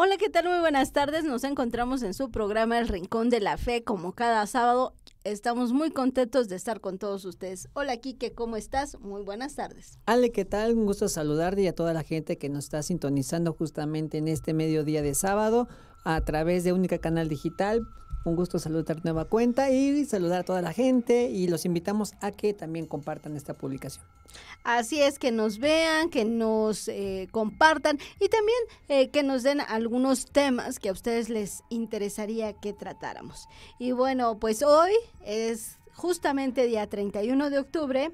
Hola, ¿qué tal? Muy buenas tardes. Nos encontramos en su programa El Rincón de la Fe, como cada sábado. Estamos muy contentos de estar con todos ustedes. Hola, Quique, ¿cómo estás? Muy buenas tardes. Ale, ¿qué tal? Un gusto saludarte y a toda la gente que nos está sintonizando justamente en este mediodía de sábado a través de Única Canal Digital un gusto saludar nueva cuenta y saludar a toda la gente y los invitamos a que también compartan esta publicación. Así es, que nos vean, que nos eh, compartan y también eh, que nos den algunos temas que a ustedes les interesaría que tratáramos. Y bueno, pues hoy es justamente día 31 de octubre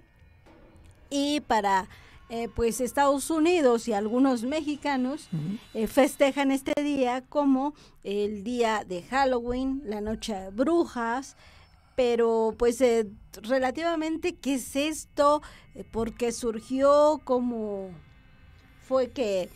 y para eh, pues Estados Unidos y algunos mexicanos eh, festejan este día como el día de Halloween, la noche de brujas, pero pues eh, relativamente, ¿qué es esto? porque surgió? como fue que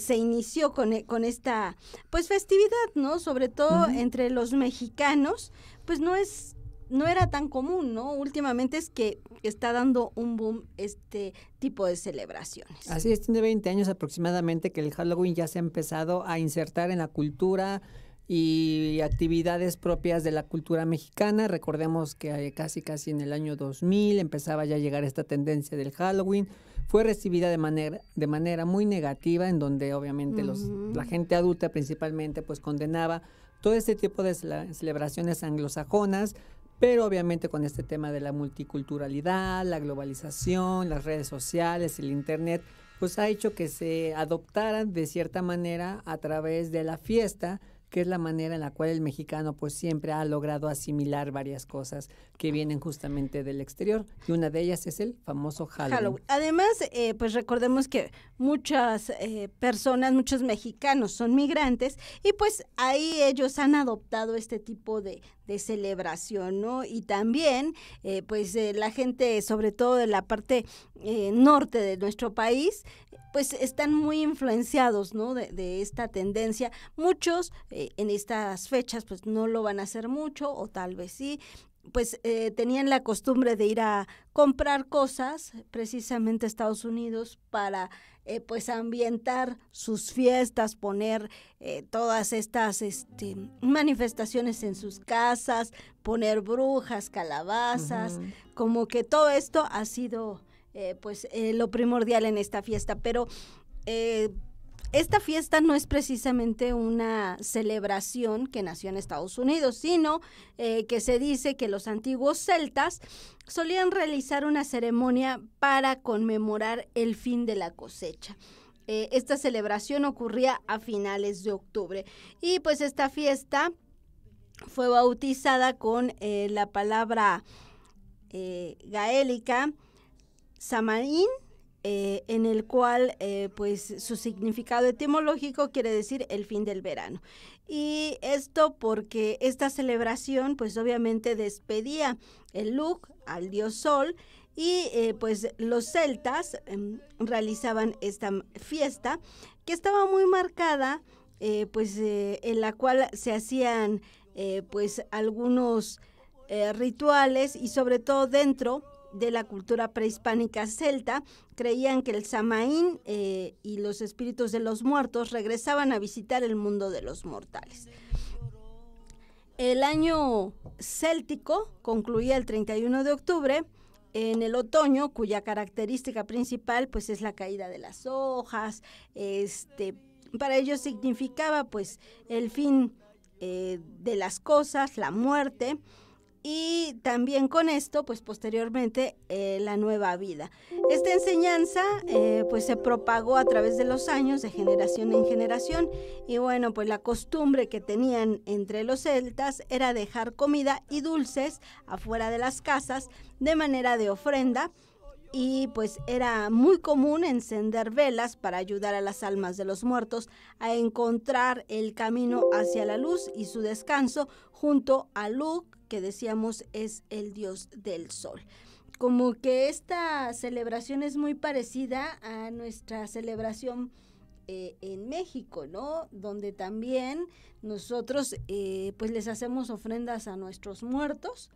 se inició con, e, con, esta pues festividad, ¿no? Sobre todo entre los mexicanos, pues no es no era tan común, ¿no? Últimamente es que está dando un boom este tipo de celebraciones. Así es, tiene 20 años aproximadamente que el Halloween ya se ha empezado a insertar en la cultura y actividades propias de la cultura mexicana. Recordemos que eh, casi casi en el año 2000 empezaba ya a llegar esta tendencia del Halloween. Fue recibida de manera, de manera muy negativa, en donde obviamente los, la gente adulta principalmente pues condenaba todo este tipo de celebraciones anglosajonas pero obviamente con este tema de la multiculturalidad, la globalización, las redes sociales, el Internet, pues ha hecho que se adoptaran de cierta manera a través de la fiesta, que es la manera en la cual el mexicano pues siempre ha logrado asimilar varias cosas que vienen justamente del exterior y una de ellas es el famoso Halloween. Además, eh, pues recordemos que muchas eh, personas, muchos mexicanos son migrantes y pues ahí ellos han adoptado este tipo de, de celebración, ¿no? Y también, eh, pues eh, la gente, sobre todo de la parte eh, norte de nuestro país, pues están muy influenciados, ¿no? De, de esta tendencia. Muchos en estas fechas, pues no lo van a hacer mucho, o tal vez sí, pues eh, tenían la costumbre de ir a comprar cosas precisamente a Estados Unidos para eh, pues ambientar sus fiestas, poner eh, todas estas este, manifestaciones en sus casas, poner brujas, calabazas, como que todo esto ha sido pues lo primordial en esta fiesta, pero esta fiesta no es precisamente una celebración que nació en Estados Unidos, sino eh, que se dice que los antiguos celtas solían realizar una ceremonia para conmemorar el fin de la cosecha. Eh, esta celebración ocurría a finales de octubre y pues esta fiesta fue bautizada con eh, la palabra gaélica samaín eh, en el cual eh, pues su significado etimológico quiere decir el fin del verano. Y esto porque esta celebración pues obviamente despedía el look al dios sol y eh, pues los celtas em, realizaban esta fiesta que estaba muy marcada pues en la cual se hacían pues algunos rituales y sobre todo dentro de la cultura prehispánica celta creían que el Samaín eh, y los espíritus de los muertos regresaban a visitar el mundo de los mortales. El año céltico concluía el 31 de octubre en el otoño, cuya característica principal pues es la caída de las hojas, este para ellos significaba pues el fin eh, de las cosas, la muerte y también con esto, pues posteriormente, eh, la nueva vida. Esta enseñanza eh, pues se propagó a través de los años, de generación en generación, y bueno, pues la costumbre que tenían entre los celtas era dejar comida y dulces afuera de las casas de manera de ofrenda y pues era muy común encender velas para ayudar a las almas de los muertos a encontrar el camino hacia la luz y su descanso junto a Luke, que decíamos es el dios del sol. Como que esta celebración es muy parecida a nuestra celebración eh, en México, ¿no? Donde también nosotros eh, pues les hacemos ofrendas a nuestros muertos.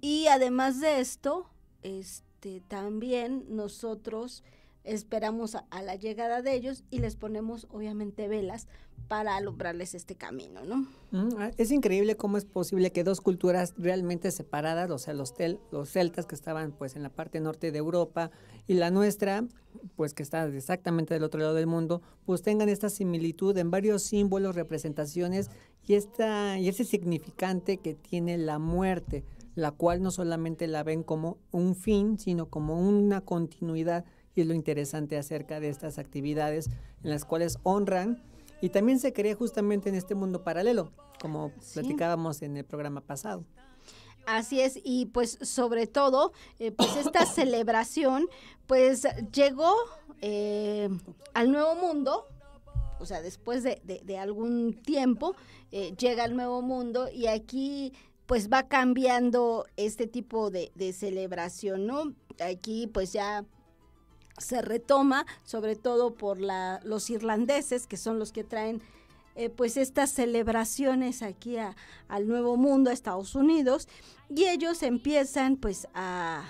Y además de esto, este, también nosotros esperamos a, la llegada de ellos y les ponemos obviamente velas para alumbrarles este camino, ¿no? Mm, ah, es increíble cómo es posible que dos culturas realmente separadas, o sea, los, tel, los celtas que estaban pues en la parte norte de Europa y la nuestra, pues que está exactamente del otro lado del mundo, pues tengan esta similitud en varios símbolos, representaciones y, esta, y ese significante que tiene la muerte, la cual no solamente la ven como un fin, sino como una continuidad y es lo interesante acerca de estas actividades en las cuales honran y también se crea justamente en este mundo paralelo, como platicábamos en el programa pasado. Así es, y pues sobre todo, eh, pues esta celebración pues llegó eh, al nuevo mundo, o sea, después de, de, algún tiempo, eh, llega al nuevo mundo y aquí pues va cambiando este tipo de, de celebración, ¿no? Aquí pues ya se retoma, sobre todo por los irlandeses, que son los que traen eh, pues estas celebraciones aquí a, al Nuevo Mundo, a Estados Unidos, y ellos empiezan pues a,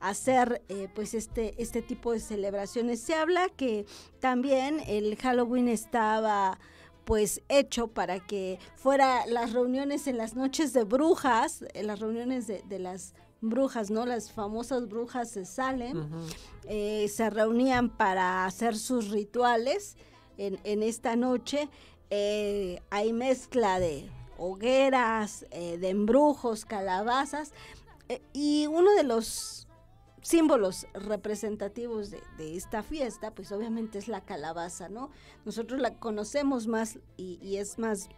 hacer eh, pues este, este tipo de celebraciones. Se habla que también el Halloween estaba pues hecho para que fuera las reuniones en las noches de brujas, en eh, las reuniones de, de las brujas, ¿no? Las famosas brujas se salen, eh, se reunían para hacer sus rituales en, esta noche. Eh, hay mezcla de hogueras, eh, de embrujos, calabazas. y uno de los símbolos representativos de, esta fiesta, pues obviamente es la calabaza, ¿no? Nosotros la conocemos más y, y es más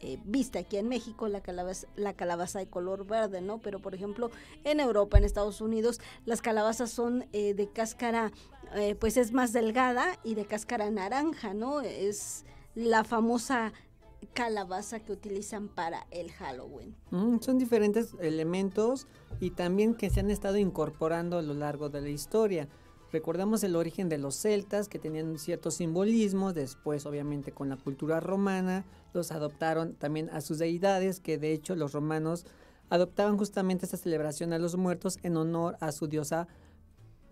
eh, vista aquí en México la calabaza, la calabaza de color verde, ¿no? Pero por ejemplo en Europa, en Estados Unidos, las calabazas son eh, de cáscara, eh, pues es más delgada y de cáscara naranja, ¿no? Es la famosa calabaza que utilizan para el Halloween. Mm, son diferentes elementos y también que se han estado incorporando a lo largo de la historia. Recordamos el origen de los celtas que tenían cierto simbolismo, después obviamente con la cultura romana los adoptaron también a sus deidades, que de hecho los romanos adoptaban justamente esta celebración a los muertos en honor a su diosa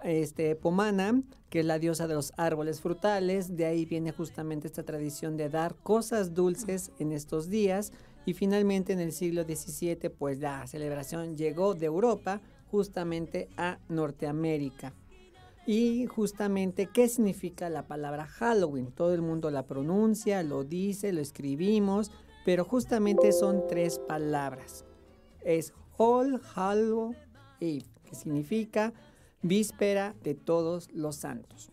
este, Pomana, que es la diosa de los árboles frutales, de ahí viene justamente esta tradición de dar cosas dulces en estos días y finalmente en el siglo XVII pues la celebración llegó de Europa justamente a Norteamérica y justamente qué significa la palabra Halloween. Todo el mundo la pronuncia, lo dice, lo escribimos, pero justamente son tres palabras. Es All Hallow Eve, que significa víspera de todos los santos.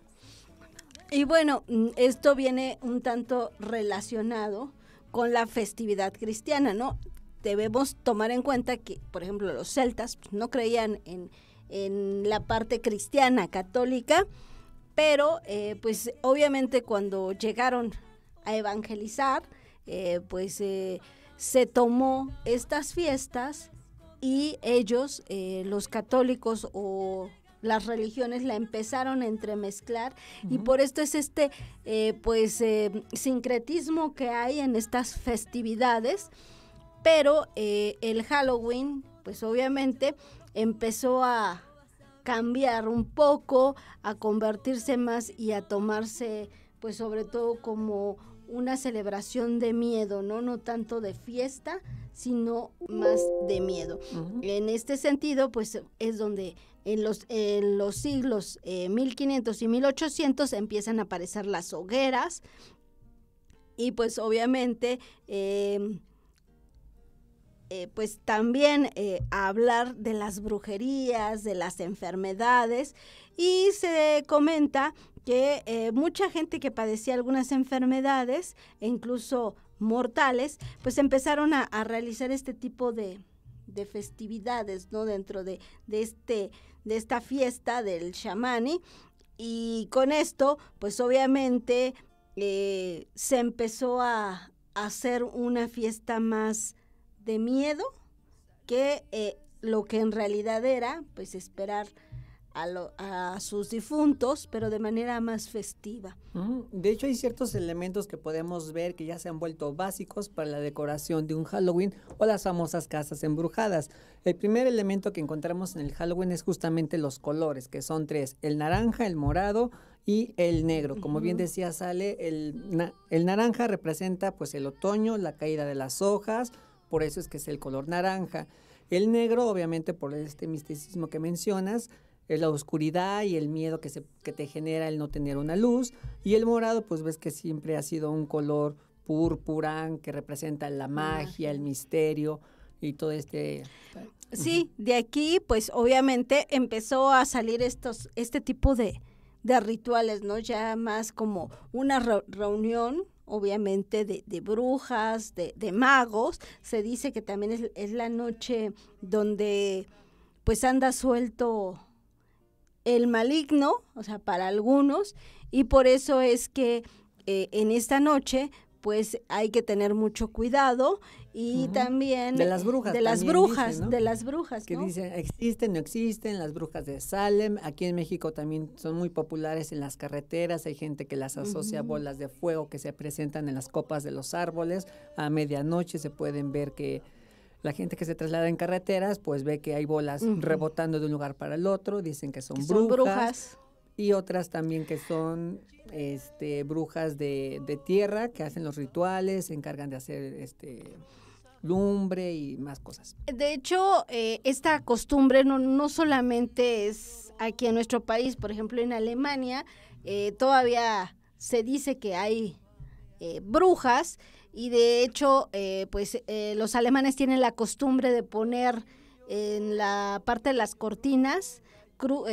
Y bueno, mm, esto viene un tanto relacionado con la festividad cristiana, ¿no? Debemos tomar en cuenta que, por ejemplo, los celtas pues, no creían en, en la parte cristiana católica, pero eh, pues obviamente cuando llegaron a evangelizar, eh, pues eh, se tomó estas fiestas y ellos, los católicos o las religiones la empezaron a entremezclar y por esto es este pues sincretismo que hay en estas festividades, pero el Halloween pues obviamente empezó a cambiar un poco, a convertirse más y a tomarse, pues sobre todo como una celebración de miedo, ¿no? No tanto de fiesta, sino más de miedo. En este sentido, pues es donde en los, en los siglos 1500 eh, y 1800 empiezan a aparecer las hogueras y pues obviamente... Em, eh, pues también eh, hablar de las brujerías, de las enfermedades y se comenta que eh, mucha gente que padecía algunas enfermedades e incluso mortales, pues empezaron a, realizar este tipo de, festividades, ¿no? Dentro de, este, de esta fiesta del shamaní, Y con esto, pues obviamente se empezó a, hacer una fiesta más de miedo que eh, lo que en realidad era, pues esperar a, a, sus difuntos, pero de manera más festiva. De hecho, hay ciertos elementos que podemos ver que ya se han vuelto básicos para la decoración de un Halloween o las famosas casas embrujadas. El primer elemento que encontramos en el Halloween es justamente los colores, que son tres, el naranja, el morado, y el negro. Como bien decía Sale, el, el naranja representa pues el otoño, la caída de las hojas, por eso es que es el color naranja. El negro, obviamente, por este misticismo que mencionas, es la oscuridad y el miedo que, se, te genera el no tener una luz. Y el morado, pues ves que siempre ha sido un color púrpura que representa la magia, el misterio y todo este... Eh, sí, de aquí, pues obviamente empezó a salir estos, este tipo de, de rituales, ¿no? Ya más como una reunión obviamente de, brujas, de, magos. Se dice que también es, la noche donde pues anda suelto el maligno, o sea, para algunos, y por eso es que eh, en esta noche pues hay que tener mucho cuidado y también de las brujas de las brujas de las brujas que dicen existen no existen las brujas de Salem aquí en México también son muy populares en las carreteras hay gente que las asocia a bolas de fuego que se presentan en las copas de los árboles a medianoche se pueden ver que la gente que se traslada en carreteras, pues ve que hay bolas rebotando de un lugar para el otro, dicen que son, brujas, son brujas, y otras también que son este, brujas de, tierra que hacen los rituales, se encargan de hacer este lumbre y más cosas. De hecho, eh, esta costumbre no, solamente es aquí en nuestro país, por ejemplo en Alemania, eh, todavía se dice que hay eh, brujas y de hecho, pues los alemanes tienen la costumbre de poner en la parte de las cortinas cru,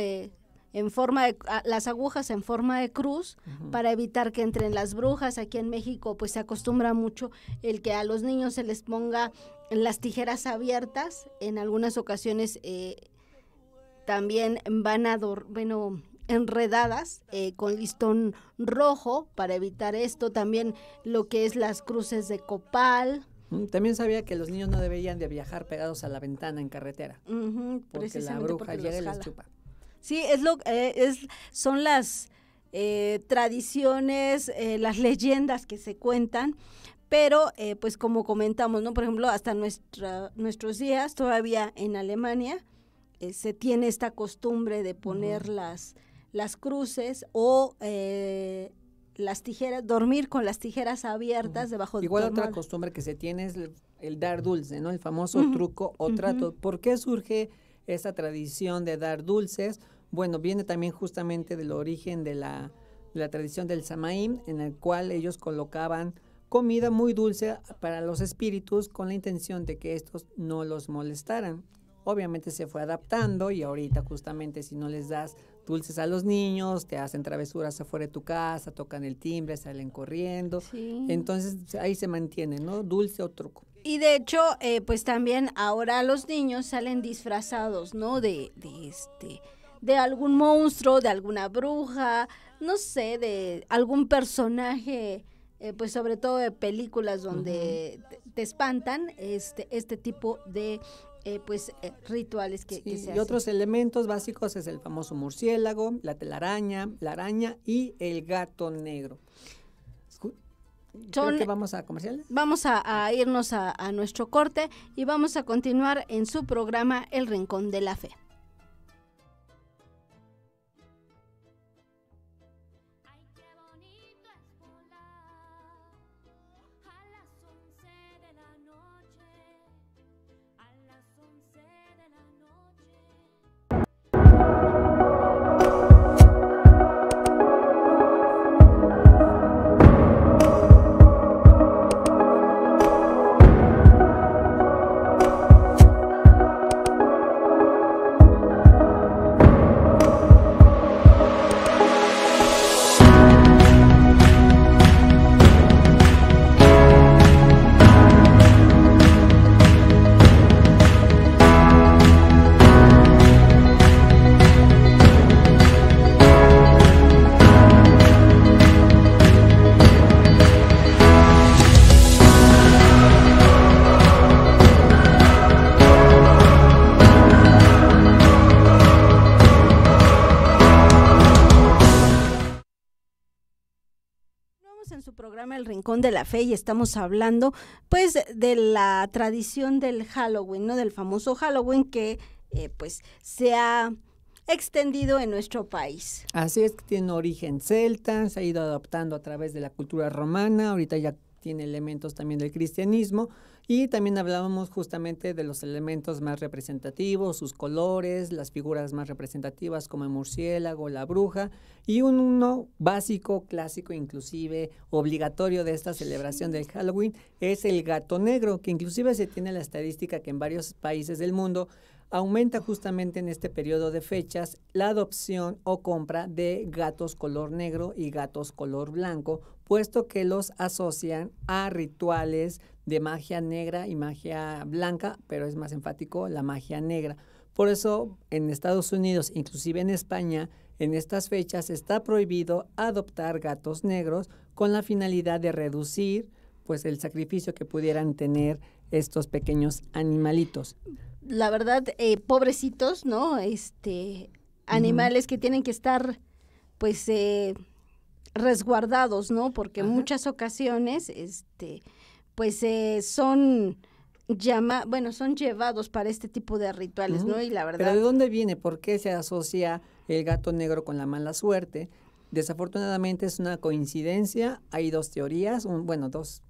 en forma de, las agujas en forma de cruz para evitar que entren las brujas. Aquí en México pues se acostumbra mucho el que a los niños se les ponga las tijeras abiertas. En algunas ocasiones eh, también van a, bueno, enredadas eh, con listón rojo para evitar esto. También lo que es las cruces de copal. Mm, también sabía que los niños no deberían de viajar pegados a la ventana en carretera. porque la bruja llega y chupa. Sí, es lo, eh, es, son las eh, tradiciones, eh, las leyendas que se cuentan, pero pues como comentamos, ¿no? Por ejemplo, hasta nuestra, nuestros días, todavía en Alemania, se tiene esta costumbre de poner las, las cruces o las tijeras, dormir con las tijeras abiertas debajo de Igual otra costumbre que se tiene es el, dar dulce, ¿no? El famoso truco o trato. ¿Por qué surge esa tradición de dar dulces, bueno, viene también justamente del origen de la, tradición del Samaim, en el cual ellos colocaban comida muy dulce para los espíritus con la intención de que estos no los molestaran. Obviamente se fue adaptando y ahorita justamente si no les das dulces a los niños, te hacen travesuras afuera de tu casa, tocan el timbre, salen corriendo. Entonces ahí se mantiene, ¿no? Dulce o truco. Y de hecho, eh, pues también ahora los niños salen disfrazados, ¿no? De, este, de algún monstruo, de alguna bruja, no sé, de algún personaje, eh, pues sobre todo de películas donde te, espantan, este, este tipo de eh, pues rituales que, se hacen. Y otros elementos básicos es el famoso murciélago, la telaraña, la araña y el gato negro vamos a Vamos a, irnos a nuestro corte y vamos a continuar en su programa El Rincón de la Fe. de la Fe y estamos hablando pues de la tradición del Halloween, ¿no? Del famoso Halloween que eh, pues se ha extendido en nuestro país. Así es, que tiene origen celta, se ha ido adoptando a través de la cultura romana, ahorita ya tiene elementos también del cristianismo, y también hablábamos justamente de los elementos más representativos, sus colores, las figuras más representativas como el murciélago, la bruja, y uno básico, clásico, inclusive obligatorio de esta celebración del Halloween es el gato negro, que inclusive se tiene la estadística que en varios países del mundo aumenta justamente en este periodo de fechas la adopción o compra de gatos color negro y gatos color blanco, puesto que los asocian a rituales de magia negra y magia blanca, pero es más enfático la magia negra. Por eso en Estados Unidos, inclusive en España, en estas fechas está prohibido adoptar gatos negros con la finalidad de reducir pues el sacrificio que pudieran tener estos pequeños animalitos la verdad, eh, pobrecitos, ¿no? Este, animales que tienen que estar, pues, eh, resguardados, ¿no? Porque en muchas ocasiones, este, pues, eh, son llama, bueno, son llevados para este tipo de rituales, ¿no? Y la verdad. Pero ¿de dónde viene? ¿Por qué se asocia el gato negro con la mala suerte? Desafortunadamente es una coincidencia. Hay dos teorías, un, bueno, dos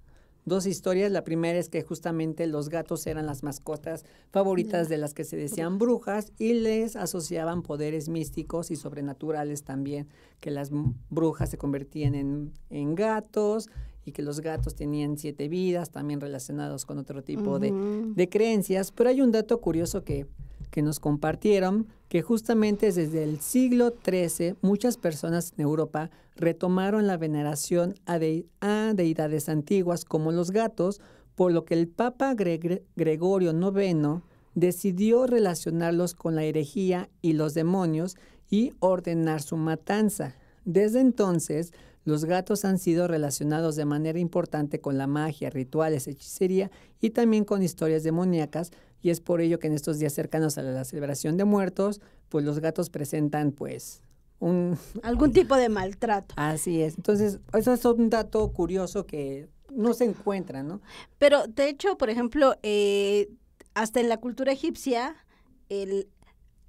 dos historias. La primera es que justamente los gatos eran las mascotas favoritas de las que se decían brujas y les asociaban poderes místicos y sobrenaturales también, que las brujas se convertían en, gatos y que los gatos tenían siete vidas, también relacionados con otro tipo de, de creencias. Pero hay un dato curioso que que nos compartieron que justamente desde el siglo XIII muchas personas en Europa retomaron la veneración a, deidades antiguas como los gatos, por lo que el Papa Gregorio IX decidió relacionarlos con la herejía y los demonios y ordenar su matanza. Desde entonces, los gatos han sido relacionados de manera importante con la magia, rituales, hechicería y también con historias demoníacas, y es por ello que en estos días cercanos a la celebración de muertos, pues los gatos presentan pues un... Algún tipo de maltrato. Así es. Entonces, eso es un dato curioso que no se encuentra, ¿no? Pero, de hecho, por ejemplo, eh, hasta en la cultura egipcia, el,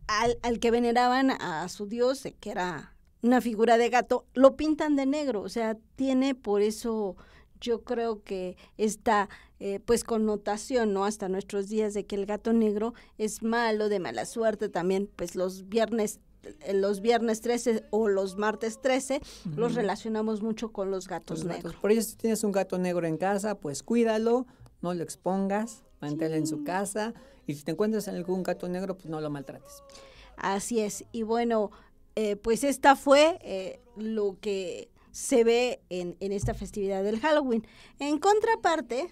al, al que veneraban a su dios, que era una figura de gato, lo pintan de negro, o sea, tiene por eso yo creo que esta eh, pues connotación, ¿no? Hasta nuestros días de que el gato negro es malo, de mala suerte también, pues los viernes eh, los viernes 13 o los martes 13 los relacionamos mucho con los gatos negros. Por eso, si tienes un gato negro en casa, pues cuídalo, no lo expongas, manténlo en su casa y si te encuentras en algún gato negro, pues no lo maltrates. Así es. Y bueno, eh, pues esta fue eh, lo que se ve en, esta festividad del Halloween. En contraparte,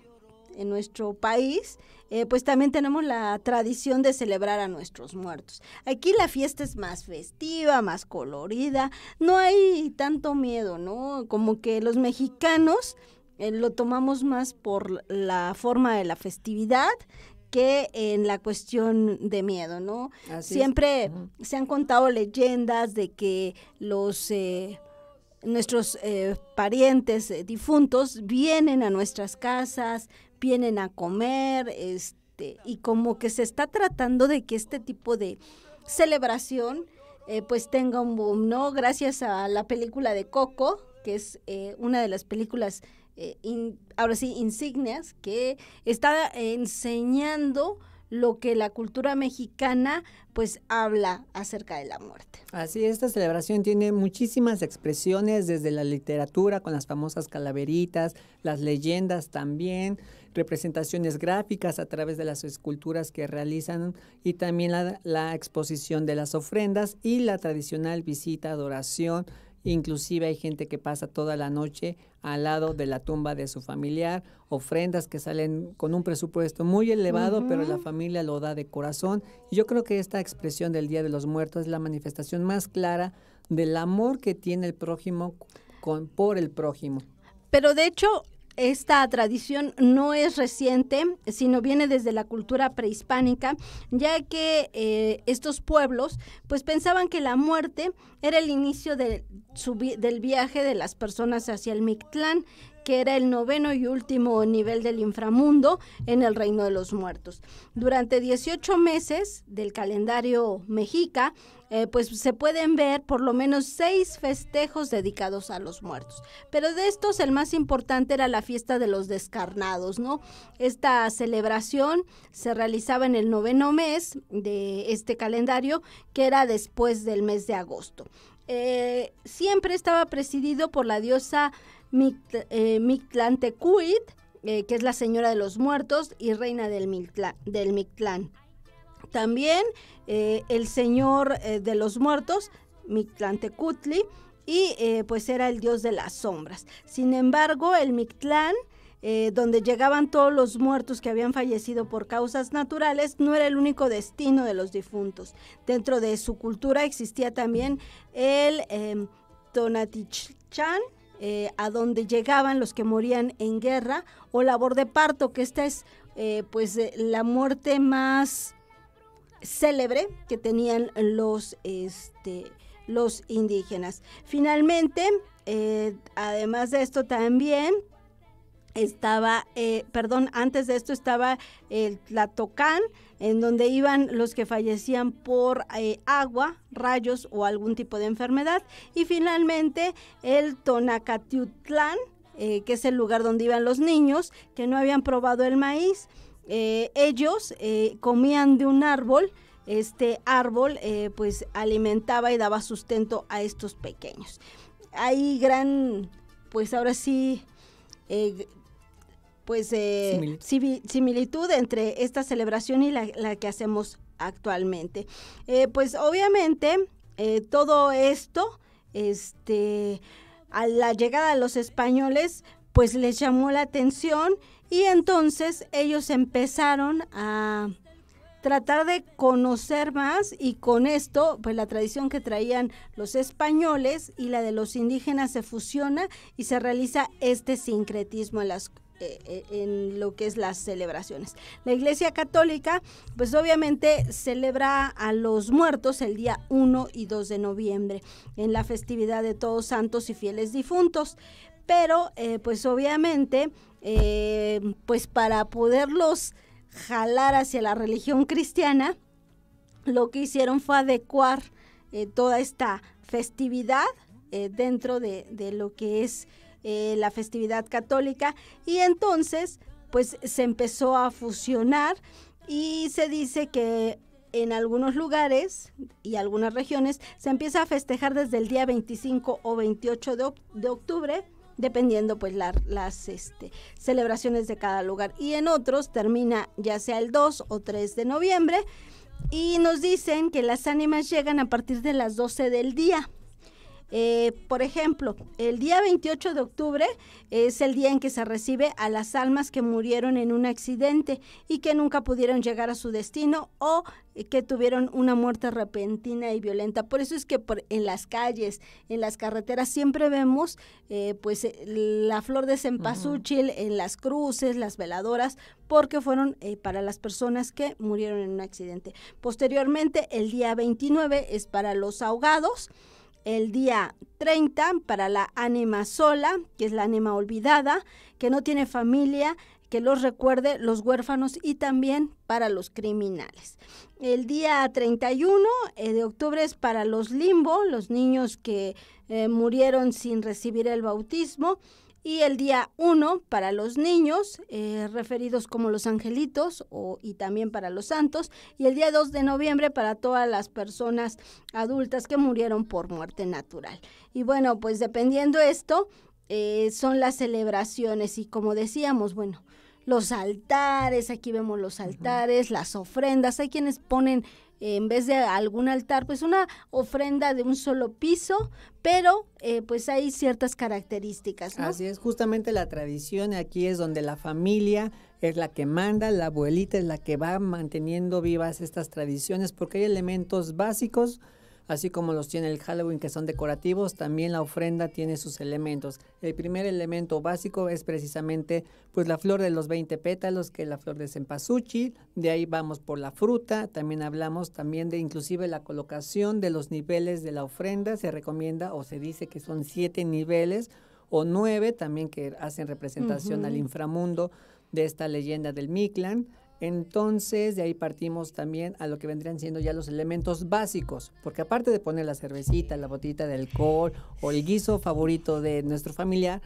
en nuestro país, eh, pues también tenemos la tradición de celebrar a nuestros muertos. Aquí la fiesta es más festiva, más colorida, no hay tanto miedo, ¿no? Como que los mexicanos lo tomamos más por la forma de la festividad que en la cuestión de miedo, ¿no? Siempre se han contado leyendas de que los... Eh, nuestros eh, parientes eh, difuntos vienen a nuestras casas, vienen a comer, este, y como que se está tratando de que este tipo de celebración pues tenga un boom, ¿no? Gracias a la película de Coco, que es una de las películas eh, ahora sí, insignias, que está enseñando lo que la cultura mexicana pues habla acerca de la muerte. Así, esta celebración tiene muchísimas expresiones desde la literatura con las famosas calaveritas, las leyendas también, representaciones gráficas a través de las esculturas que realizan y también la, la exposición de las ofrendas y la tradicional visita, adoración, Inclusive hay gente que pasa toda la noche al lado de la tumba de su familiar, ofrendas que salen con un presupuesto muy elevado, pero la familia lo da de corazón. Y yo creo que esta expresión del Día de los Muertos es la manifestación más clara del amor que tiene el prójimo con, por el prójimo. Pero de hecho, esta tradición no es reciente, sino viene desde la cultura prehispánica, ya que eh, estos pueblos pues pensaban que la muerte era el inicio del viaje de las personas hacia el Mictlán, que era el noveno y último nivel del inframundo en el reino de los muertos. Durante 18 meses del calendario mexica, eh, pues se pueden ver por lo menos seis festejos dedicados a los muertos. Pero de estos el más importante era la fiesta de los descarnados, ¿no? Esta celebración se realizaba en el noveno mes de este calendario, que era después del mes de agosto. Eh, siempre estaba presidido por la diosa eh, Mictlantecuit, eh, que es la señora de los muertos y reina del, Mictlán. También eh, el señor de los muertos, Mictlantecutli, y pues era el dios de las sombras. Sin embargo, el Mictlán, donde llegaban todos los muertos que habían fallecido por causas naturales, no era el único destino de los difuntos. Dentro de su cultura existía también el Tonatichán, eh, a donde llegaban los que morían en guerra, o labor de parto, que esta es eh, pues eh, la muerte más célebre que tenían los, este, los indígenas. Finalmente, además de esto también estaba, eh, perdón, antes de esto estaba el Tlatocán, en donde iban los que fallecían por eh, agua, rayos o algún tipo de enfermedad. Y finalmente el Tonacatiutlán, eh, que es el lugar donde iban los niños que no habían probado el maíz. ellos comían de un árbol este árbol pues alimentaba y daba sustento a estos pequeños. Hay gran, pues ahora sí, pues eh, similitud. entre esta celebración y la, que hacemos actualmente. Eh, pues obviamente eh, todo esto, este, a la llegada de los españoles, pues les llamó la atención y entonces ellos empezaron a tratar de conocer más y con esto, pues la tradición que traían los españoles y la de los indígenas se fusiona y se realiza este sincretismo en las eh, eh, en lo que es las celebraciones. La Iglesia Católica, pues obviamente celebra a los muertos el día 1 y 2 de noviembre, en la festividad de todos santos y fieles difuntos. Pero, eh, pues obviamente, pues para poderlos jalar hacia la religión cristiana, lo que hicieron fue adecuar toda esta festividad dentro de, de lo que es eh, la festividad católica y entonces pues se empezó a fusionar y se dice que en algunos lugares y algunas regiones se empieza a festejar desde el día 25 o 28 de, octubre dependiendo pues la, las este, celebraciones de cada lugar y en otros termina ya sea el 2 o 3 de noviembre y nos dicen que las ánimas llegan a partir de las 12 del día eh, por ejemplo, el día 28 de octubre es el día en que se recibe a las almas que murieron en un accidente y que nunca pudieron llegar a su destino o que tuvieron una muerte repentina y violenta. Por eso es que en las calles, en las carreteras, siempre vemos eh, pues eh, la flor de cempasúchil en las cruces, las veladoras, porque fueron para las personas que murieron en un accidente. Posteriormente, el día 29 es para los ahogados el día 30 para la ánima sola, que es la ánima olvidada, que no tiene familia, que los recuerde los huérfanos y también para los criminales. El día 31 eh, de octubre es para los limbo, los niños que eh, murieron sin recibir el bautismo y el día 1 para los niños, eh, referidos como los angelitos y también para los santos, y el día 2 de noviembre para todas las personas adultas que murieron por muerte natural. Y bueno, pues dependiendo esto, eh, son las celebraciones y como decíamos, bueno, los altares, aquí vemos los altares, las ofrendas, hay quienes ponen en vez de algún altar, pues una ofrenda de un solo piso, pero eh, pues hay ciertas características. ¿no? Así es, justamente la tradición aquí es donde la familia es la que manda, la abuelita es la que va manteniendo vivas estas tradiciones porque hay elementos básicos así como los tiene el Halloween que son decorativos, también la ofrenda tiene sus elementos. El primer elemento básico es precisamente pues la flor de los 20 pétalos, que es la flor de cempasúchil, de ahí vamos por la fruta, también hablamos también de inclusive la colocación de los niveles de la ofrenda, se recomienda o se dice que son siete niveles o nueve también que hacen representación al inframundo de esta leyenda del Mictlán. Entonces, de ahí partimos también a lo que vendrían siendo ya los elementos básicos, porque aparte de poner la cervecita, la botita de alcohol o el guiso favorito de nuestro familiar,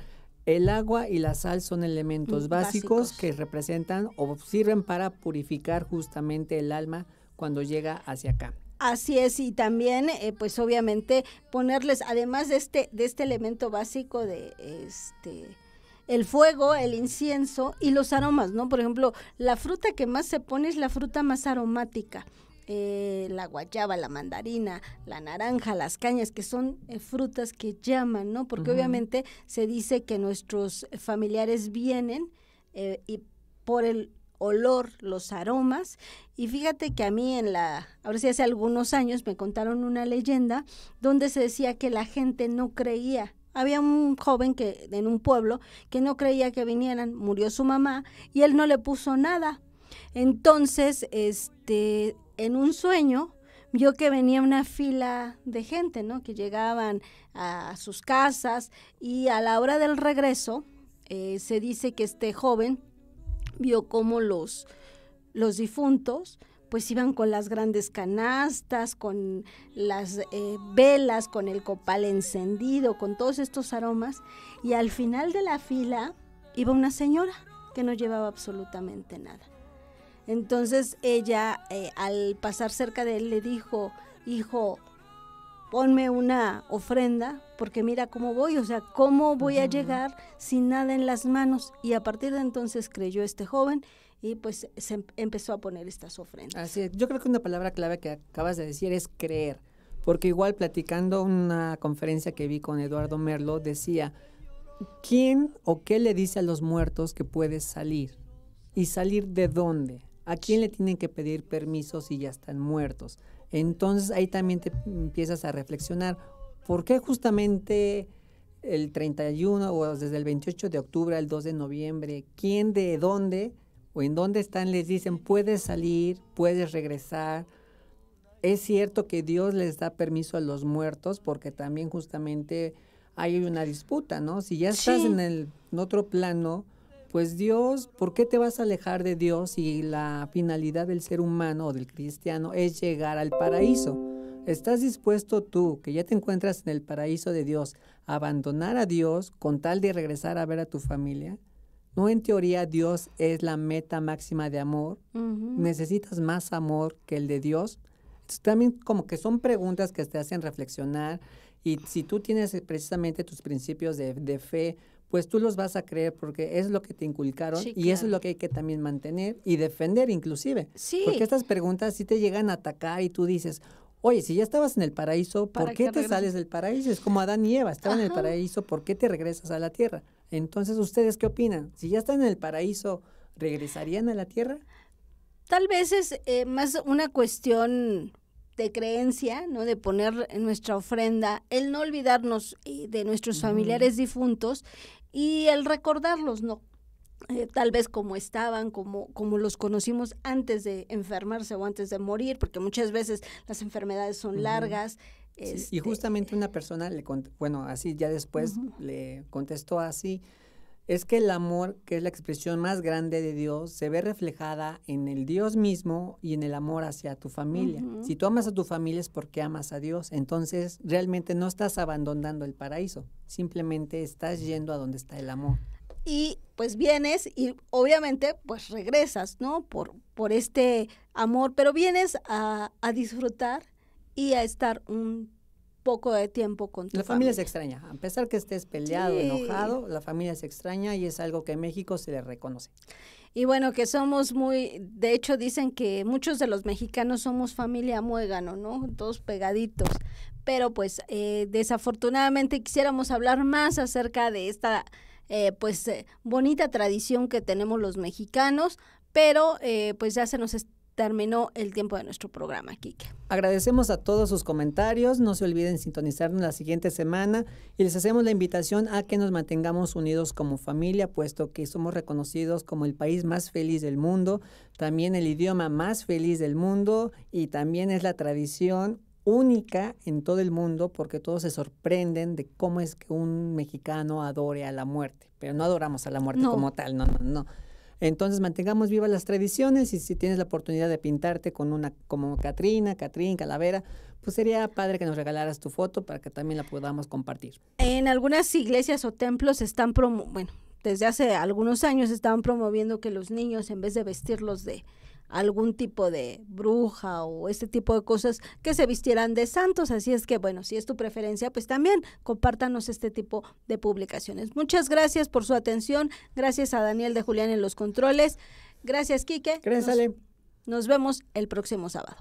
el agua y la sal son elementos mm, básicos, que representan o sirven para purificar justamente el alma cuando llega hacia acá. Así es, y también, eh, pues obviamente, ponerles, además de este, de este elemento básico de este el fuego, el incienso y los aromas, ¿no? Por ejemplo, la fruta que más se pone es la fruta más aromática. Eh, la guayaba, la mandarina, la naranja, las cañas, que son eh, frutas que llaman, ¿no? Porque obviamente se dice que nuestros familiares vienen eh, y por el olor, los aromas. Y fíjate que a mí en la, ahora sí hace algunos años me contaron una leyenda donde se decía que la gente no creía había un joven que en un pueblo que no creía que vinieran, murió su mamá y él no le puso nada. Entonces, este, en un sueño vio que venía una fila de gente, ¿no? Que llegaban a sus casas y a la hora del regreso eh, se dice que este joven vio cómo los, los difuntos pues iban con las grandes canastas, con las eh, velas, con el copal encendido, con todos estos aromas. Y al final de la fila iba una señora que no llevaba absolutamente nada. Entonces ella eh, al pasar cerca de él le dijo, hijo, ponme una ofrenda, porque mira cómo voy, o sea, cómo voy a llegar sin nada en las manos. Y a partir de entonces creyó este joven y pues se em-, empezó a poner estas ofrendas. Así Yo creo que una palabra clave que acabas de decir es creer, porque igual platicando una conferencia que vi con Eduardo Merlo decía, ¿quién o qué le dice a los muertos que puedes salir? ¿Y salir de dónde? ¿A quién le tienen que pedir permiso si ya están muertos? Entonces ahí también te empiezas a reflexionar, ¿por qué justamente el 31 o desde el 28 de octubre al 2 de noviembre? ¿Quién de dónde? o en dónde están, les dicen, puedes salir, puedes regresar. Es cierto que Dios les da permiso a los muertos porque también justamente hay una disputa, ¿no? Si ya estás en, el, otro plano, pues Dios, ¿por qué te vas a alejar de Dios si la finalidad del ser humano o del cristiano es llegar al paraíso? ¿Estás dispuesto tú, que ya te encuentras en el paraíso de Dios, a abandonar a Dios con tal de regresar a ver a tu familia? No en teoría Dios es la meta máxima de amor. Necesitas más amor que el de Dios. también como que son preguntas que te hacen reflexionar y si tú tienes precisamente tus principios de, fe, pues tú los vas a creer porque es lo que te inculcaron y eso es lo que hay que también mantener y defender inclusive. Porque estas preguntas si te llegan a atacar y tú dices, oye, si ya estabas en el paraíso, ¿por qué te sales del paraíso? Es como Adán y Eva, estaban en el paraíso, ¿por qué te regresas a la tierra? Entonces, ¿ustedes qué opinan? Si ya están en el paraíso, ¿regresarían a la tierra? Tal vez es eh, más una cuestión de creencia, ¿no? De poner en nuestra ofrenda, el no olvidarnos eh, de nuestros familiares difuntos y el recordarlos, ¿no? Eh, tal vez como estaban, como, como los conocimos antes de enfermarse o antes de morir, porque muchas veces las enfermedades son largas, y este, justamente una eh, persona le bueno, así ya después le contestó así, es que el amor, que es la expresión más grande de Dios, se ve reflejada en el Dios mismo y en el amor hacia tu familia. Si tú amas a tu familia es porque amas a Dios, entonces realmente no estás abandonando el paraíso, simplemente estás yendo a donde está el amor. Y pues vienes y obviamente pues regresas, ¿no? Por, por este amor, pero vienes a, a disfrutar y a estar un poco de tiempo con tu la familia. La se extraña, a pesar que estés peleado, enojado, la familia se extraña y es algo que en México se le reconoce. Y bueno, que somos muy, de hecho dicen que muchos de los mexicanos somos familia muégano, ¿no? Todos pegaditos. Pero pues eh, desafortunadamente quisiéramos hablar más acerca de esta eh, pues eh, bonita tradición que tenemos los mexicanos, pero pues ya se nos está terminó el tiempo de nuestro programa, Kike. Agradecemos a todos sus comentarios. No se olviden sintonizarnos la siguiente semana y les hacemos la invitación a que nos mantengamos unidos como familia, puesto que somos reconocidos como el país más feliz del mundo, también el idioma más feliz del mundo y también es la tradición única en todo el mundo porque todos se sorprenden de cómo es que un mexicano adore a la muerte, pero no adoramos a la muerte como tal, no, no, no entonces mantengamos vivas las tradiciones y si tienes la oportunidad de pintarte con una como Catrina, Catrín, Calavera, pues sería padre que nos regalaras tu foto para que también la podamos compartir. En algunas iglesias o templos están, bueno, desde hace algunos años estaban promoviendo que los niños, en vez de vestirlos de algún tipo de bruja o este tipo de cosas, que se vistieran de santos. Así es que, bueno, si es tu preferencia, pues también compártanos este tipo de publicaciones. Muchas gracias por su atención. Gracias a Daniel de Julián en los controles. Gracias, Quique. Gracias, Ale. Nos vemos el próximo sábado.